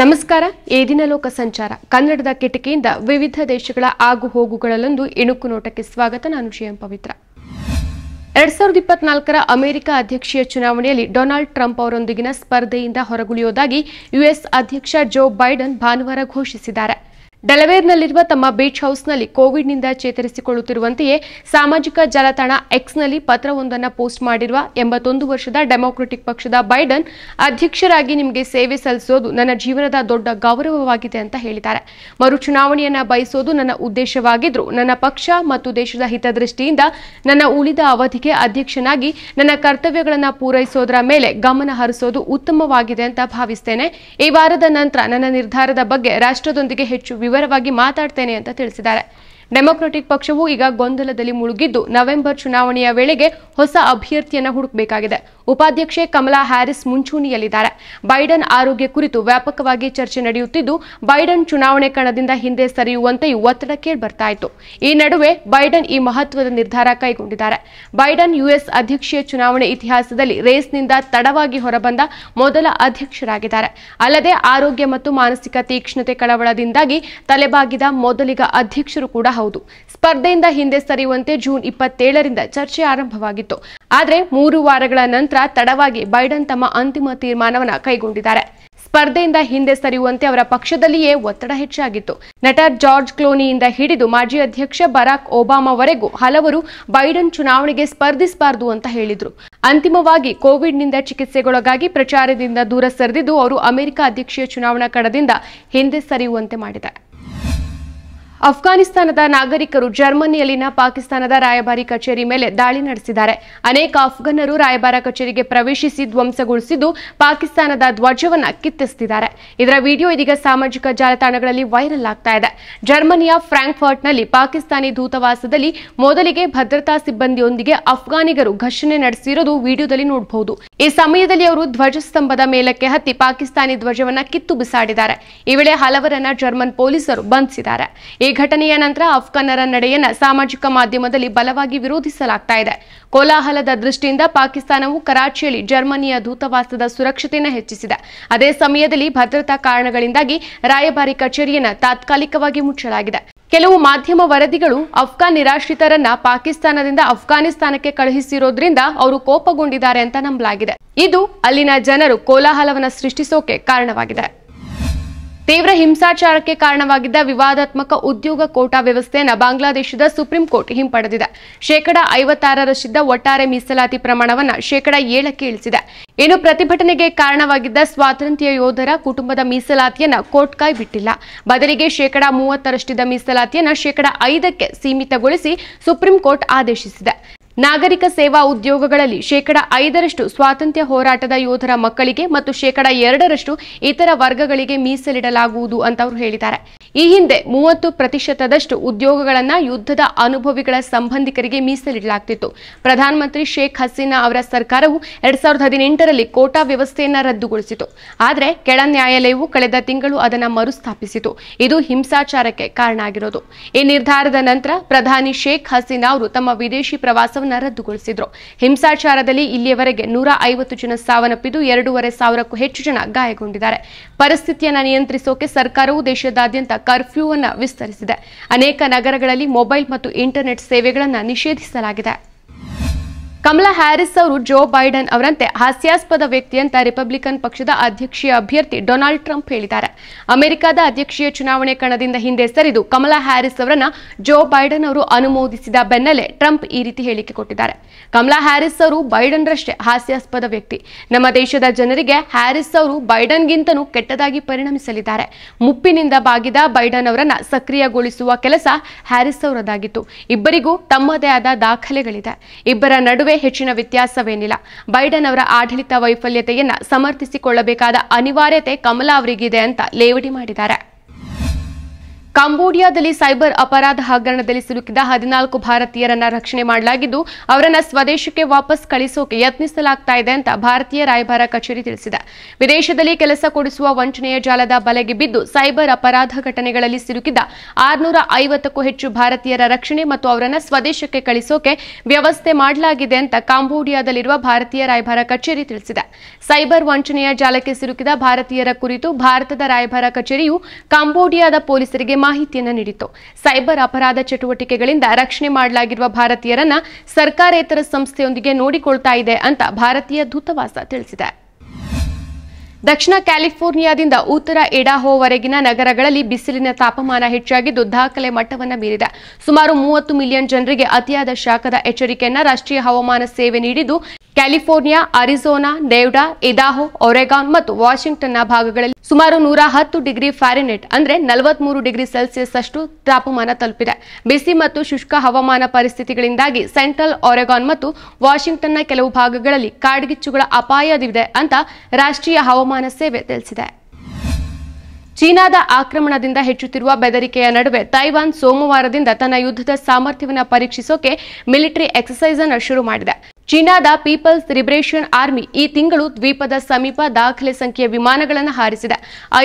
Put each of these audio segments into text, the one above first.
ನಮಸ್ಕಾರ ಈ ದಿನ ಲೋಕ ಸಂಚಾರ ಕನ್ನಡದ ಕಿಟಕಿಯಿಂದ ವಿವಿಧ ದೇಶಗಳ ಆಗು ಹೋಗುಗಳಲ್ಲೊಂದು ಇಣುಕು ನೋಟಕ್ಕೆ ಸ್ವಾಗತ ನಾನು ಶ್ರೀಯಂ ಪವಿತ್ರ ಎರಡ್ ಸಾವಿರದ ಇಪ್ಪತ್ನಾಲ್ಕರ ಅಮೆರಿಕ ಅಧ್ಯಕ್ಷೀಯ ಚುನಾವಣೆಯಲ್ಲಿ ಡೊನಾಲ್ಡ್ ಟ್ರಂಪ್ ಅವರೊಂದಿಗಿನ ಸ್ಪರ್ಧೆಯಿಂದ ಹೊರಗುಳಿಯೋದಾಗಿ ಯುಎಸ್ ಅಧ್ಯಕ್ಷ ಜೋ ಬೈಡನ್ ಭಾನುವಾರ ಘೋಷಿಸಿದ್ದಾರೆ ಡೆಲವೇರ್ನಲ್ಲಿರುವ ತಮ್ಮ ಬೀಚ್ ಹೌಸ್ನಲ್ಲಿ ಕೋವಿಡ್ನಿಂದ ಚೇತರಿಸಿಕೊಳ್ಳುತ್ತಿರುವಂತೆಯೇ ಸಾಮಾಜಿಕ ಜಾಲತಾಣ ಎಕ್ಸ್ನಲ್ಲಿ ಪತ್ರವೊಂದನ್ನು ಪೋಸ್ಟ್ ಮಾಡಿರುವ ಎಂಬತ್ತೊಂದು ವರ್ಷದ ಡೆಮಾಕ್ರೆಟಿಕ್ ಪಕ್ಷದ ಬೈಡನ್ ಅಧ್ಯಕ್ಷರಾಗಿ ನಿಮಗೆ ಸೇವೆ ಸಲ್ಲಿಸೋದು ನನ್ನ ಜೀವನದ ದೊಡ್ಡ ಗೌರವವಾಗಿದೆ ಅಂತ ಹೇಳಿದ್ದಾರೆ ಮರು ಚುನಾವಣೆಯನ್ನು ಬಯಸೋದು ನನ್ನ ಉದ್ದೇಶವಾಗಿದ್ರು ನನ್ನ ಪಕ್ಷ ಮತ್ತು ದೇಶದ ಹಿತದೃಷ್ಟಿಯಿಂದ ನನ್ನ ಉಳಿದ ಅವಧಿಗೆ ಅಧ್ಯಕ್ಷನಾಗಿ ನನ್ನ ಕರ್ತವ್ಯಗಳನ್ನು ಪೂರೈಸೋದರ ಮೇಲೆ ಗಮನ ಹರಿಸೋದು ಉತ್ತಮವಾಗಿದೆ ಅಂತ ಭಾವಿಸ್ತೇನೆ ಈ ವಾರದ ನಂತರ ನನ್ನ ನಿರ್ಧಾರದ ಬಗ್ಗೆ ರಾಷ್ಟ್ರದೊಂದಿಗೆ ಹೆಚ್ಚು ವಿವರವಾಗಿ ಮಾತಾಡ್ತೇನೆ ಅಂತ ತಿಳಿಸಿದ್ದಾರೆ ಡೆಮೊಕ್ರಾಟಿಕ್ ಪಕ್ಷವು ಈಗ ಗೊಂದಲದಲ್ಲಿ ಮುಳುಗಿದ್ದು ನವೆಂಬರ್ ಚುನಾವಣೆಯ ವೇಳೆಗೆ ಹೊಸ ಅಭ್ಯರ್ಥಿಯನ್ನು ಹುಡುಕಬೇಕಾಗಿದೆ ಉಪಾಧ್ಯಕ್ಷೆ ಕಮಲಾ ಹ್ಯಾರಿಸ್ ಮುಂಚೂಣಿಯಲ್ಲಿದ್ದಾರೆ ಬೈಡನ್ ಆರೋಗ್ಯ ಕುರಿತು ವ್ಯಾಪಕವಾಗಿ ಚರ್ಚೆ ನಡೆಯುತ್ತಿದ್ದು ಬೈಡನ್ ಚುನಾವಣೆ ಕಣದಿಂದ ಹಿಂದೆ ಸರಿಯುವಂತೆಯೂ ಒತ್ತಡ ಕೇಳಿಬರ್ತಾಯಿತು ಈ ನಡುವೆ ಬೈಡನ್ ಈ ಮಹತ್ವದ ನಿರ್ಧಾರ ಕೈಗೊಂಡಿದ್ದಾರೆ ಬೈಡನ್ ಯುಎಸ್ ಅಧ್ಯಕ್ಷೀಯ ಚುನಾವಣೆ ಇತಿಹಾಸದಲ್ಲಿ ರೇಸ್ನಿಂದ ತಡವಾಗಿ ಹೊರಬಂದ ಮೊದಲ ಅಧ್ಯಕ್ಷರಾಗಿದ್ದಾರೆ ಅಲ್ಲದೆ ಆರೋಗ್ಯ ಮತ್ತು ಮಾನಸಿಕ ತೀಕ್ಷ್ಣತೆ ಕಳವಳದಿಂದಾಗಿ ತಲೆಬಾಗಿದ ಮೊದಲಿಗ ಅಧ್ಯಕ್ಷರು ಕೂಡ ಹೌದು ಸ್ಪರ್ಧೆಯಿಂದ ಹಿಂದೆ ಸರಿಯುವಂತೆ ಜೂನ್ ಇಪ್ಪತ್ತೇಳರಿಂದ ಚರ್ಚೆ ಆರಂಭವಾಗಿತ್ತು ಆದರೆ ಮೂರು ವಾರಗಳ ನಂತರ ತಡವಾಗಿ ಬೈಡನ್ ತಮ್ಮ ಅಂತಿಮ ತೀರ್ಮಾನವನ್ನು ಕೈಗೊಂಡಿದ್ದಾರೆ ಸ್ಪರ್ಧೆಯಿಂದ ಹಿಂದೆ ಸರಿಯುವಂತೆ ಅವರ ಪಕ್ಷದಲ್ಲಿಯೇ ಒತ್ತಡ ಹೆಚ್ಚಾಗಿತ್ತು ನಟ ಜಾರ್ಜ್ ಕ್ಲೋನಿಯಿಂದ ಹಿಡಿದು ಮಾಜಿ ಅಧ್ಯಕ್ಷ ಬರಾಕ್ ಒಬಾಮಾವರೆಗೂ ಹಲವರು ಬೈಡನ್ ಚುನಾವಣೆಗೆ ಸ್ಪರ್ಧಿಸಬಾರದು ಅಂತ ಹೇಳಿದ್ರು ಅಂತಿಮವಾಗಿ ಕೋವಿಡ್ನಿಂದ ಚಿಕಿತ್ಸೆಗೊಳಗಾಗಿ ಪ್ರಚಾರದಿಂದ ದೂರ ಸರಿದಿದ್ದು ಅವರು ಅಮೆರಿಕ ಅಧ್ಯಕ್ಷೀಯ ಚುನಾವಣಾ ಕಡದಿಂದ ಹಿಂದೆ ಸರಿಯುವಂತೆ ಮಾಡಿದ್ದಾರೆ ಅಫ್ಘಾನಿಸ್ತಾನದ ನಾಗರಿಕರು ಜರ್ಮನಿಯಲ್ಲಿನ ಪಾಕಿಸ್ತಾನದ ರಾಯಭಾರಿ ಕಚೇರಿ ಮೇಲೆ ದಾಳಿ ನಡೆಸಿದ್ದಾರೆ ಅನೇಕ ಅಫ್ಘನ್ನರು ರಾಯಭಾರ ಕಚೇರಿಗೆ ಪ್ರವೇಶಿಸಿ ಧ್ವಂಸಗೊಳಿಸಿದ್ದು ಪಾಕಿಸ್ತಾನದ ಧ್ವಜವನ್ನ ಕಿತ್ತಿಸುತ್ತಿದ್ದಾರೆ ಇದರ ವಿಡಿಯೋ ಇದೀಗ ಸಾಮಾಜಿಕ ಜಾಲತಾಣಗಳಲ್ಲಿ ವೈರಲ್ ಆಗ್ತಾ ಇದೆ ಜರ್ಮನಿಯ ಫ್ರಾಂಕ್ಫರ್ಟ್ನಲ್ಲಿ ಪಾಕಿಸ್ತಾನಿ ದೂತವಾಸದಲ್ಲಿ ಮೊದಲಿಗೆ ಭದ್ರತಾ ಸಿಬ್ಬಂದಿಯೊಂದಿಗೆ ಅಫ್ಘಾನಿಗರು ಘರ್ಷಣೆ ನಡೆಸಿರೋದು ವಿಡಿಯೋದಲ್ಲಿ ನೋಡಬಹುದು ಈ ಸಮಯದಲ್ಲಿ ಅವರು ಧ್ವಜಸ್ತಂಭದ ಮೇಲಕ್ಕೆ ಹತ್ತಿ ಪಾಕಿಸ್ತಾನಿ ಧ್ವಜವನ್ನ ಕಿತ್ತು ಬಿಸಾಡಿದ್ದಾರೆ ಈ ವೇಳೆ ಹಲವರನ್ನ ಜರ್ಮನ್ ಪೊಲೀಸರು ಬಂಧಿಸಿದ್ದಾರೆ ಈ ಘಟನೆಯ ನಂತರ ಅಫ್ಘಾನರ ನಡೆಯನ್ನ ಸಾಮಾಜಿಕ ಮಾಧ್ಯಮದಲ್ಲಿ ಬಲವಾಗಿ ವಿರೋಧಿಸಲಾಗ್ತಾ ಇದೆ ಕೋಲಾಹಲದ ದೃಷ್ಟಿಯಿಂದ ಪಾಕಿಸ್ತಾನವು ಕರಾಚಿಯಲ್ಲಿ ಜರ್ಮನಿಯ ದೂತವಾಸದ ಸುರಕ್ಷತೆಯನ್ನು ಹೆಚ್ಚಿಸಿದೆ ಅದೇ ಸಮಯದಲ್ಲಿ ಭದ್ರತಾ ಕಾರಣಗಳಿಂದಾಗಿ ರಾಯಭಾರಿ ಕಚೇರಿಯನ್ನು ತಾತ್ಕಾಲಿಕವಾಗಿ ಮುಚ್ಚಲಾಗಿದೆ ಕೆಲವು ಮಾಧ್ಯಮ ವರದಿಗಳು ಅಫ್ಘಾನ್ ನಿರಾಶ್ರಿತರನ್ನ ಪಾಕಿಸ್ತಾನದಿಂದ ಅಫ್ಘಾನಿಸ್ತಾನಕ್ಕೆ ಕಳುಹಿಸಿರೋದ್ರಿಂದ ಅವರು ಕೋಪಗೊಂಡಿದ್ದಾರೆ ಅಂತ ನಂಬಲಾಗಿದೆ ಇದು ಅಲ್ಲಿನ ಜನರು ಕೋಲಾಹಲವನ್ನು ಸೃಷ್ಟಿಸೋಕೆ ಕಾರಣವಾಗಿದೆ ತೀವ್ರ ಹಿಂಸಾಚಾರಕ್ಕೆ ಕಾರಣವಾಗಿದ್ದ ವಿವಾದಾತ್ಮಕ ಉದ್ಯೋಗ ಕೋಟಾ ವ್ಯವಸ್ಥೆಯನ್ನು ಬಾಂಗ್ಲಾದೇಶದ ಸುಪ್ರೀಂ ಕೋರ್ಟ್ ಹಿಂಪಡೆದಿದೆ ಶೇಕಡಾ ಐವತ್ತಾರರಷ್ಟಿದ್ದ ಒಟ್ಟಾರೆ ಮೀಸಲಾತಿ ಪ್ರಮಾಣವನ್ನು ಶೇಕಡಾ ಏಳಕ್ಕೆ ಇಳಿಸಿದೆ ಇನ್ನು ಪ್ರತಿಭಟನೆಗೆ ಕಾರಣವಾಗಿದ್ದ ಸ್ವಾತಂತ್ರ್ಯ ಯೋಧರ ಕುಟುಂಬದ ಮೀಸಲಾತಿಯನ್ನು ಕೋರ್ಟ್ ಬಿಟ್ಟಿಲ್ಲ ಬದಲಿಗೆ ಶೇಕಡಾ ಮೂವತ್ತರಷ್ಟಿದ್ದ ಮೀಸಲಾತಿಯನ್ನು ಶೇಕಡಾ ಐದಕ್ಕೆ ಸೀಮಿತಗೊಳಿಸಿ ಸುಪ್ರೀಂ ಕೋರ್ಟ್ ಆದೇಶಿಸಿದೆ ನಾಗರಿಕ ಸೇವಾ ಉದ್ಯೋಗಗಳಲ್ಲಿ ಶೇಕಡ ಐದರಷ್ಟು ಸ್ವಾತಂತ್ರ್ಯ ಹೋರಾಟದ ಯೋಧರ ಮಕ್ಕಳಿಗೆ ಮತ್ತು ಶೇಕಡ ಎರಡರಷ್ಟು ಇತರ ವರ್ಗಗಳಿಗೆ ಮೀಸಲಿಡಲಾಗುವುದು ಅಂತ ಅವರು ಹೇಳಿದ್ದಾರೆ ಈ ಹಿಂದೆ ಮೂವತ್ತು ಪ್ರತಿಶತದಷ್ಟು ಉದ್ಯೋಗಗಳನ್ನು ಯುದ್ಧದ ಅನುಭವಿಗಳ ಸಂಬಂಧಿಕರಿಗೆ ಮೀಸಲಿಡಲಾಗ್ತಿತ್ತು ಪ್ರಧಾನಮಂತ್ರಿ ಶೇಖ್ ಹಸೀನಾ ಅವರ ಸರ್ಕಾರವು ಎರಡ್ ಸಾವಿರದ ಹದಿನೆಂಟರಲ್ಲಿ ಕೋಟಾ ವ್ಯವಸ್ಥೆಯನ್ನು ರದ್ದುಗೊಳಿಸಿತು ಆದರೆ ಕೆಳ ನ್ಯಾಯಾಲಯವು ಕಳೆದ ತಿಂಗಳು ಅದನ್ನು ಮರುಸ್ಥಾಪಿಸಿತು ಇದು ಹಿಂಸಾಚಾರಕ್ಕೆ ಕಾರಣ ಆಗಿರೋದು ಈ ನಿರ್ಧಾರದ ನಂತರ ಪ್ರಧಾನಿ ಶೇಖ್ ಹಸೀನಾ ಅವರು ತಮ್ಮ ವಿದೇಶಿ ಪ್ರವಾಸವನ್ನು ರದ್ದುಗೊಳಿಸಿದ್ರು ಹಿಂಸಾಚಾರದಲ್ಲಿ ಇಲ್ಲಿಯವರೆಗೆ ನೂರ ಐವತ್ತು ಜನ ಸಾವನ್ನಪ್ಪಿದ್ದು ಎರಡೂವರೆ ಸಾವಿರಕ್ಕೂ ಹೆಚ್ಚು ಜನ ಗಾಯಗೊಂಡಿದ್ದಾರೆ ಪರಿಸ್ಥಿತಿಯನ್ನು ನಿಯಂತ್ರಿಸೋಕೆ ಸರ್ಕಾರವು ದೇಶದಾದ್ಯಂತ ಕರ್ಫ್ಯೂ ವಿಸ್ತರಿಸಿದೆ ಅನೇಕ ನಗರಗಳಲ್ಲಿ ಮೊಬೈಲ್ ಮತ್ತು ಇಂಟರ್ನೆಟ್ ಸೇವೆಗಳನ್ನು ನಿಷೇಧಿಸಲಾಗಿದೆ ಕಮಲಾ ಹ್ಯಾರಿಸ್ ಅವರು ಜೋ ಬೈಡನ್ ಅವರಂತೆ ಹಾಸ್ಯಾಸ್ಪದ ವ್ಯಕ್ತಿ ಅಂತ ರಿಪಬ್ಲಿಕನ್ ಪಕ್ಷದ ಅಧ್ಯಕ್ಷೀಯ ಅಭ್ಯರ್ಥಿ ಡೊನಾಲ್ಡ್ ಟ್ರಂಪ್ ಹೇಳಿದ್ದಾರೆ ಅಮೆರಿಕದ ಅಧ್ಯಕ್ಷೀಯ ಚುನಾವಣೆ ಕಣದಿಂದ ಹಿಂದೆ ಸರಿದು ಕಮಲಾ ಹ್ಯಾರಿಸ್ ಅವರನ್ನ ಜೋ ಬೈಡನ್ ಅವರು ಅನುಮೋದಿಸಿದ ಬೆನ್ನಲ್ಲೇ ಟ್ರಂಪ್ ಈ ರೀತಿ ಹೇಳಿಕೆ ಕೊಟ್ಟಿದ್ದಾರೆ ಕಮಲಾ ಹ್ಯಾರಿಸ್ ಅವರು ಬೈಡನ್ ರಷ್ಟೇ ಹಾಸ್ಯಾಸ್ಪದ ವ್ಯಕ್ತಿ ನಮ್ಮ ದೇಶದ ಜನರಿಗೆ ಹ್ಯಾರಿಸ್ ಅವರು ಬೈಡನ್ಗಿಂತನೂ ಕೆಟ್ಟದಾಗಿ ಪರಿಣಮಿಸಲಿದ್ದಾರೆ ಮುಪ್ಪಿನಿಂದ ಬಾಗಿದ ಬೈಡನ್ ಅವರನ್ನ ಸಕ್ರಿಯಗೊಳಿಸುವ ಕೆಲಸ ಹ್ಯಾರಿಸ್ ಅವರದಾಗಿತ್ತು ಇಬ್ಬರಿಗೂ ತಮ್ಮದೇ ಆದ ದಾಖಲೆಗಳಿದೆ ಇಬ್ಬರ ನಡುವೆ ಹೆಚ್ಚಿನ ವ್ಯತ್ಯಾಸವೇನಿಲ್ಲ ಬೈಡನ್ ಅವರ ಆಡಳಿತ ವೈಫಲ್ಯತೆಯನ್ನ ಸಮರ್ಥಿಸಿಕೊಳ್ಳಬೇಕಾದ ಅನಿವಾರ್ಯತೆ ಕಮಲಾ ಅವರಿಗಿದೆ ಅಂತ ಲೇವಡಿ ಮಾಡಿದ್ದಾರೆ ಕಾಂಬೋಡಿಯಾದಲ್ಲಿ ಸೈಬರ್ ಅಪರಾಧ ಹಗರಣದಲ್ಲಿ ಸಿಲುಕಿದ ಹದಿನಾಲ್ಕು ಭಾರತೀಯರನ್ನ ರಕ್ಷಣೆ ಮಾಡಲಾಗಿದ್ದು ಅವರನ್ನ ಸ್ವದೇಶಕ್ಕೆ ವಾಪಸ್ ಕಳಿಸೋಕೆ ಯತ್ನಿಸಲಾಗ್ತಾ ಇದೆ ಅಂತ ಭಾರತೀಯ ರಾಯಭಾರ ಕಚೇರಿ ತಿಳಿಸಿದೆ ವಿದೇಶದಲ್ಲಿ ಕೆಲಸ ಕೊಡಿಸುವ ವಂಚನೆಯ ಜಾಲದ ಬಲೆಗೆ ಬಿದ್ದು ಸೈಬರ್ ಅಪರಾಧ ಘಟನೆಗಳಲ್ಲಿ ಸಿಲುಕಿದ ಆರುನೂರ ಐವತ್ತಕ್ಕೂ ಹೆಚ್ಚು ಭಾರತೀಯರ ರಕ್ಷಣೆ ಮತ್ತು ಅವರನ್ನ ಸ್ವದೇಶಕ್ಕೆ ಕಳಿಸೋಕೆ ವ್ಯವಸ್ಥೆ ಮಾಡಲಾಗಿದೆ ಅಂತ ಕಾಂಬೋಡಿಯಾದಲ್ಲಿರುವ ಭಾರತೀಯ ರಾಯಭಾರ ಕಚೇರಿ ತಿಳಿಸಿದೆ ಸೈಬರ್ ವಂಚನೆಯ ಜಾಲಕ್ಕೆ ಸಿಲುಕಿದ ಭಾರತೀಯರ ಕುರಿತು ಭಾರತದ ರಾಯಭಾರ ಕಚೇರಿಯು ಕಾಂಬೋಡಿಯಾದ ಪೊಲೀಸರಿಗೆ ಮಾಹಿತಿಯನ್ನು ನೀಡಿತು ಸೈಬರ್ ಅಪರಾಧ ಚಟುವಟಿಕೆಗಳಿಂದ ರಕ್ಷಣೆ ಮಾಡಲಾಗಿರುವ ಭಾರತೀಯರನ್ನ ಸರ್ಕಾರೇತರ ಸಂಸ್ಥೆಯೊಂದಿಗೆ ನೋಡಿಕೊಳ್ತಾ ಇದೆ ಅಂತ ಭಾರತೀಯ ದೂತವಾಸ ತಿಳಿಸಿದೆ ದಕ್ಷಿಣ ಕ್ಯಾಲಿಫೋರ್ನಿಯಾದಿಂದ ಉತ್ತರ ಎಡಾಹೋವರೆಗಿನ ನಗರಗಳಲ್ಲಿ ಬಿಸಿಲಿನ ತಾಪಮಾನ ಹೆಚ್ಚಾಗಿದ್ದು ದಾಖಲೆ ಮಟ್ಟವನ್ನು ಮೀರಿದೆ ಸುಮಾರು ಮೂವತ್ತು ಮಿಲಿಯನ್ ಜನರಿಗೆ ಅತಿಯಾದ ಶಾಖದ ಎಚ್ಚರಿಕೆಯನ್ನ ರಾಷ್ಟ್ರೀಯ ಹವಾಮಾನ ಸೇವೆ ನೀಡಿದ್ದು California Arizona Nevada Idaho Oregon ಮತ್ತು ವಾಷಿಂಗ್ಟನ್ನ ಭಾಗಗಳಲ್ಲಿ ಸುಮಾರು ನೂರ ಹತ್ತು ಡಿಗ್ರಿ ಫ್ಯಾರಿನೆಟ್ ಅಂದರೆ ನಲವತ್ಮೂರು ಡಿಗ್ರಿ ಸೆಲ್ಸಿಯಸ್ ಅಷ್ಟು ತಾಪಮಾನ ತಲುಪಿದೆ ಬಿಸಿ ಮತ್ತು ಶುಷ್ಕ ಹವಾಮಾನ ಪರಿಸ್ಥಿತಿಗಳಿಂದಾಗಿ ಸೆಂಟ್ರಲ್ ಒರೆಗಾನ್ ಮತ್ತು ವಾಷಿಂಗ್ಟನ್ನ ಕೆಲವು ಭಾಗಗಳಲ್ಲಿ ಕಾಡ್ಗಿಚ್ಚುಗಳ ಅಪಾಯವಿದೆ ಅಂತ ರಾಷ್ಟ್ರೀಯ ಹವಾಮಾನ ಸೇವೆ ತಿಳಿಸಿದೆ ಚೀನಾದ ಆಕ್ರಮಣದಿಂದ ಹೆಚ್ಚುತ್ತಿರುವ ಬೆದರಿಕೆಯ ನಡುವೆ ತೈವಾನ್ ಸೋಮವಾರದಿಂದ ತನ್ನ ಯುದ್ಧದ ಸಾಮರ್ಥ್ಯವನ್ನು ಪರೀಕ್ಷಿಸೋಕೆ ಮಿಲಿಟರಿ ಎಕ್ಸಸೈಸ್ ಅನ್ನು ಶುರು ಮಾಡಿದೆ ಚೀನಾದ ಪೀಪಲ್ಸ್ ಲಿಬರೇಷನ್ ಆರ್ಮಿ ಈ ತಿಂಗಳು ದ್ವೀಪದ ಸಮೀಪ ದಾಖಲೆ ಸಂಖ್ಯೆಯ ವಿಮಾನಗಳನ್ನು ಹಾರಿಸಿದೆ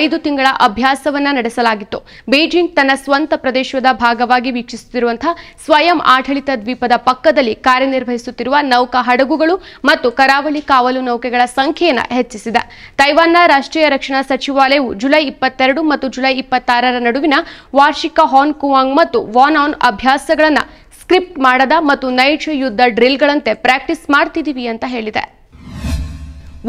ಐದು ತಿಂಗಳ ಅಭ್ಯಾಸವನ್ನ ನಡೆಸಲಾಗಿತ್ತು ಬೀಜಿಂಗ್ ತನ್ನ ಸ್ವಂತ ಪ್ರದೇಶದ ಭಾಗವಾಗಿ ವೀಕ್ಷಿಸುತ್ತಿರುವಂತಹ ಸ್ವಯಂ ಆಡಳಿತ ದ್ವೀಪದ ಪಕ್ಕದಲ್ಲಿ ಕಾರ್ಯನಿರ್ವಹಿಸುತ್ತಿರುವ ನೌಕಾ ಹಡಗುಗಳು ಮತ್ತು ಕರಾವಳಿ ಕಾವಲು ನೌಕೆಗಳ ಸಂಖ್ಯೆಯನ್ನು ಹೆಚ್ಚಿಸಿದೆ ತೈವಾನ್ನ ರಾಷ್ಟ್ರೀಯ ರಕ್ಷಣಾ ಸಚಿವಾಲಯವು ಜುಲೈ ಇಪ್ಪತ್ತೆರಡು ಮತ್ತು ಜುಲೈ ಇಪ್ಪತ್ತಾರರ ನಡುವಿನ ವಾರ್ಷಿಕ ಹಾನ್ ಕುವಾಂಗ್ ಮತ್ತು ವಾನ್ ಆನ್ ಅಭ್ಯಾಸಗಳನ್ನು ಸ್ಕ್ರಿಪ್ಟ್ ಮಾಡದ ಮತ್ತು ನೈಜ ಯುದ್ಧ ಡ್ರಿಲ್ಗಳಂತೆ ಪ್ರಾಕ್ಟೀಸ್ ಮಾಡ್ತಿದ್ದೀವಿ ಅಂತ ಹೇಳಿದೆ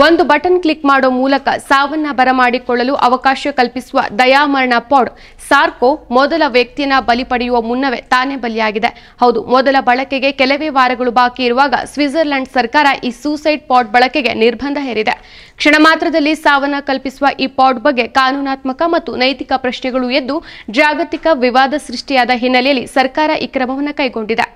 ಒಂದು ಬಟನ್ ಕ್ಲಿಕ್ ಮಾಡುವ ಮೂಲಕ ಸಾವನ್ನ ಬರಮಾಡಿಕೊಳ್ಳಲು ಅವಕಾಶ ಕಲ್ಪಿಸುವ ದಯಾಮರಣ ಪಾಡ್ ಸಾರ್ಕೋ ಮೊದಲ ವ್ಯಕ್ತಿಯನ್ನ ಬಲಿ ಪಡೆಯುವ ಮುನ್ನವೇ ತಾನೇ ಬಲಿಯಾಗಿದೆ ಹೌದು ಮೊದಲ ಬಳಕೆಗೆ ಕೆಲವೇ ವಾರಗಳು ಬಾಕಿ ಇರುವಾಗ ಸ್ವಿಟ್ಜರ್ಲೆಂಡ್ ಸರ್ಕಾರ ಈ ಸೂಸೈಡ್ ಪಾಡ್ ಬಳಕೆಗೆ ನಿರ್ಬಂಧ ಹೇರಿದೆ ಕ್ಷಣ ಮಾತ್ರದಲ್ಲಿ ಸಾವನ್ನ ಕಲ್ಪಿಸುವ ಈ ಪಾಡ್ ಬಗ್ಗೆ ಕಾನೂನಾತ್ಮಕ ಮತ್ತು ನೈತಿಕ ಪ್ರಶ್ನೆಗಳು ಎದ್ದು ಜಾಗತಿಕ ವಿವಾದ ಸೃಷ್ಟಿಯಾದ ಹಿನ್ನೆಲೆಯಲ್ಲಿ ಸರ್ಕಾರ ಈ ಕ್ರಮವನ್ನು ಕೈಗೊಂಡಿದೆ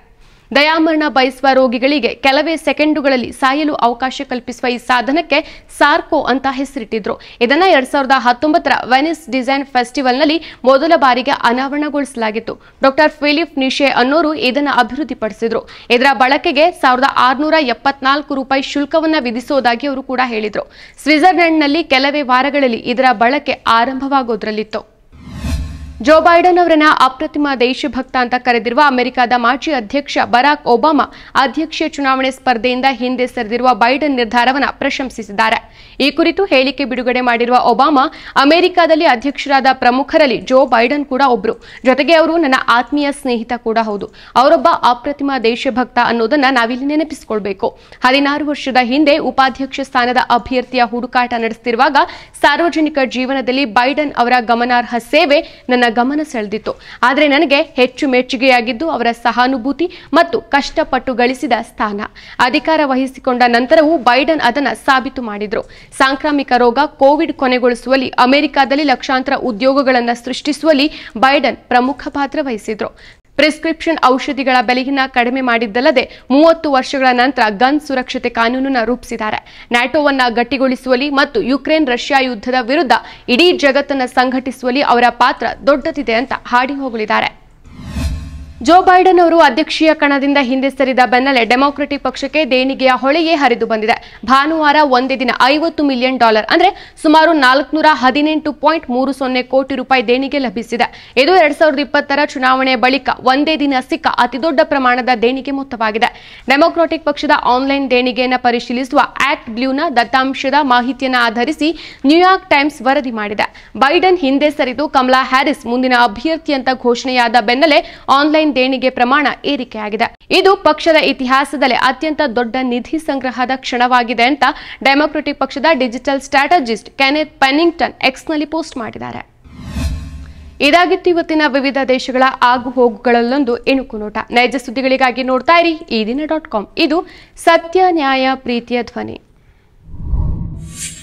ದಯಾಮರಣ ಬಯಸುವ ರೋಗಿಗಳಿಗೆ ಕೆಲವೇ ಸೆಕೆಂಡುಗಳಲ್ಲಿ ಸಾಯಲು ಅವಕಾಶ ಕಲ್ಪಿಸುವ ಈ ಸಾಧನಕ್ಕೆ ಸಾರ್ಕೋ ಅಂತ ಹೆಸರಿಟ್ಟಿದ್ರು ಇದನ್ನ ಎರಡ್ ಸಾವಿರದ ಹತ್ತೊಂಬತ್ತರ ವೆನಿಸ್ ಡಿಸೈನ್ ಫೆಸ್ಟಿವಲ್ನಲ್ಲಿ ಮೊದಲ ಬಾರಿಗೆ ಅನಾವರಣಗೊಳಿಸಲಾಗಿತ್ತು ಡಾಕ್ಟರ್ ಫಿಲಿಪ್ ನಿಶೆ ಅನ್ನೋರು ಇದನ್ನು ಅಭಿವೃದ್ಧಿಪಡಿಸಿದ್ರು ಇದರ ಬಳಕೆಗೆ ಸಾವಿರದ ಆರುನೂರ ಎಪ್ಪತ್ನಾಲ್ಕು ರೂಪಾಯಿ ಶುಲ್ಕವನ್ನ ವಿಧಿಸುವುದಾಗಿ ಅವರು ಕೂಡ ಹೇಳಿದರು ಸ್ವಿಟ್ಜರ್ಲೆಂಡ್ನಲ್ಲಿ ಕೆಲವೇ ವಾರಗಳಲ್ಲಿ ಇದರ ಬಳಕೆ ಆರಂಭವಾಗೋದ್ರಲ್ಲಿತ್ತು ಜೋ ಬೈಡನ್ ಅವರನ್ನ ಅಪ್ರತಿಮ ದೇಶಭಕ್ತ ಅಂತ ಕರೆದಿರುವ ಅಮೆರಿಕದ ಮಾಜಿ ಅಧ್ಯಕ್ಷ ಬರಾಕ್ ಒಬಾಮಾ ಅಧ್ಯಕ್ಷೀಯ ಚುನಾವಣೆ ಸ್ಪರ್ಧೆಯಿಂದ ಹಿಂದೆ ಸರಿದಿರುವ ಬೈಡನ್ ನಿರ್ಧಾರವನ್ನು ಪ್ರಶಂಸಿಸಿದ್ದಾರೆ ಈ ಕುರಿತು ಹೇಳಿಕೆ ಬಿಡುಗಡೆ ಮಾಡಿರುವ ಒಬಾಮಾ ಅಮೆರಿಕದಲ್ಲಿ ಅಧ್ಯಕ್ಷರಾದ ಪ್ರಮುಖರಲ್ಲಿ ಜೋ ಬೈಡನ್ ಕೂಡ ಒಬ್ರು ಜೊತೆಗೆ ಅವರು ನನ್ನ ಆತ್ಮೀಯ ಸ್ನೇಹಿತ ಕೂಡ ಹೌದು ಅವರೊಬ್ಬ ಅಪ್ರತಿಮ ದೇಶಭಕ್ತ ಅನ್ನೋದನ್ನ ನಾವಿಲ್ಲಿ ನೆನಪಿಸಿಕೊಳ್ಬೇಕು ಹದಿನಾರು ವರ್ಷದ ಹಿಂದೆ ಉಪಾಧ್ಯಕ್ಷ ಸ್ಥಾನದ ಅಭ್ಯರ್ಥಿಯ ಹುಡುಕಾಟ ನಡೆಸುತ್ತಿರುವಾಗ ಸಾರ್ವಜನಿಕ ಜೀವನದಲ್ಲಿ ಬೈಡನ್ ಅವರ ಗಮನಾರ್ಹ ಸೇವೆ ನನ್ನ ಗಮನ ಸೆಳೆದಿತ್ತು ಆದರೆ ನನಗೆ ಹೆಚ್ಚು ಮೆಚ್ಚುಗೆಯಾಗಿದ್ದು ಅವರ ಸಹಾನುಭೂತಿ ಮತ್ತು ಕಷ್ಟಪಟ್ಟು ಗಳಿಸಿದ ಸ್ಥಾನ ಅಧಿಕಾರ ವಹಿಸಿಕೊಂಡ ನಂತರವೂ ಬೈಡನ್ ಅದನ್ನು ಸಾಬೀತು ಮಾಡಿದರು ಸಾಂಕ್ರಾಮಿಕ ರೋಗ ಕೋವಿಡ್ ಕೊನೆಗೊಳಿಸುವಲ್ಲಿ ಅಮೆರಿಕಾದಲ್ಲಿ ಲಕ್ಷಾಂತರ ಉದ್ಯೋಗಗಳನ್ನು ಸೃಷ್ಟಿಸುವಲ್ಲಿ ಬೈಡನ್ ಪ್ರಮುಖ ಪಾತ್ರ ವಹಿಸಿದ್ರು ಪ್ರಿಸ್ಕ್ರಿಪ್ಷನ್ ಔಷಧಿಗಳ ಬೆಲೆಯನ್ನ ಕಡಿಮೆ ಮಾಡಿದ್ದಲ್ಲದೆ ಮೂವತ್ತು ವರ್ಷಗಳ ನಂತರ ಗನ್ ಸುರಕ್ಷತೆ ಕಾನೂನನ್ನು ರೂಪಿಸಿದ್ದಾರೆ ನ್ಯಾಟೋವನ್ನು ಗಟ್ಟಿಗೊಳಿಸುವಲ್ಲಿ ಮತ್ತು ಯುಕ್ರೇನ್ ರಷ್ಯಾ ಯುದ್ಧದ ವಿರುದ್ಧ ಇಡೀ ಜಗತ್ತನ್ನು ಸಂಘಟಿಸುವಲ್ಲಿ ಅವರ ಪಾತ್ರ ದೊಡ್ಡದಿದೆ ಅಂತ ಹಾಡಿ ಹೋಗಲಿದ್ದಾರೆ ಜೋ ಬೈಡನ್ ಅವರು ಅಧ್ಯಕ್ಷೀಯ ಕಣದಿಂದ ಹಿಂದೆ ಸರಿದ ಬೆನ್ನಲ್ಲೇ ಡೆಮಾಕ್ರೆಟಿಕ್ ಪಕ್ಷಕ್ಕೆ ದೇಣಿಗೆಯ ಹೊಳೆಯೇ ಹರಿದು ಬಂದಿದೆ ಭಾನುವಾರ ಒಂದೇ ದಿನ ಐವತ್ತು ಮಿಲಿಯನ್ ಡಾಲರ್ ಅಂದ್ರೆ ಸುಮಾರು ನಾಲ್ಕುನೂರ ಹದಿನೆಂಟು ಪಾಯಿಂಟ್ ಮೂರು ಸೊನ್ನೆ ಕೋಟಿ ರೂಪಾಯಿ ದೇಣಿಗೆ ಲಭಿಸಿದೆ ಇದು ಎರಡ್ ಸಾವಿರದ ಇಪ್ಪತ್ತರ ಚುನಾವಣೆ ಬಳಿಕ ಒಂದೇ ದಿನ ಸಿಕ್ಕ ಅತಿದೊಡ್ಡ ಪ್ರಮಾಣದ ದೇಣಿಗೆ ಮೊತ್ತವಾಗಿದೆ ಡೆಮಾಕ್ರಾಟಿಕ್ ಪಕ್ಷದ ಆನ್ಲೈನ್ ದೇಣಿಗೆಯನ್ನು ಪರಿಶೀಲಿಸುವ ಆಕ್ಟ್ ಬ್ಲೂನ ದತ್ತಾಂಶದ ಮಾಹಿತಿಯನ್ನು ಆಧರಿಸಿ ನ್ಯೂಯಾರ್ಕ್ ಟೈಮ್ಸ್ ವರದಿ ಮಾಡಿದೆ ಬೈಡನ್ ಹಿಂದೆ ಸರಿದು ಕಮಲಾ ಹ್ಯಾರಿಸ್ ಮುಂದಿನ ಅಭ್ಯರ್ಥಿ ಅಂತ ಘೋಷಣೆಯಾದ ಬೆನ್ನಲ್ಲೇ ಆನ್ಲೈನ್ ದೇಣಿಗೆ ಪ್ರಮಾಣ ಏರಿಕೆಯಾಗಿದೆ ಇದು ಪಕ್ಷದ ಇತಿಹಾಸದಲ್ಲೇ ಅತ್ಯಂತ ದೊಡ್ಡ ನಿಧಿ ಸಂಗ್ರಹದ ಕ್ಷಣವಾಗಿದೆ ಅಂತ ಡೆಮೊಕ್ರೆಟಿಕ್ ಪಕ್ಷದ ಡಿಜಿಟಲ್ ಸ್ಟ್ರಾಟಜಿಸ್ಟ್ ಕೆನೆತ್ ಪೆನ್ನಿಂಗ್ಟನ್ ಎಕ್ಸ್ನಲ್ಲಿ ಪೋಸ್ಟ್ ಮಾಡಿದ್ದಾರೆ ಇದಾಗಿತ್ತು ಇವತ್ತಿನ ವಿವಿಧ ದೇಶಗಳ ಆಗು ಹೋಗುಗಳಲ್ಲೊಂದು ಇಣುಕು ನೋಟ ನೈಜ ಸುದ್ದಿಗಳಿಗಾಗಿ ನೋಡ್ತಾ ಇರಿ ಈ ದಿನ ಡಾಟ್ ಕಾಮ್ ಇದು ಸತ್ಯ ನ್ಯಾಯ ಪ್ರೀತಿಯ ಧ್ವನಿ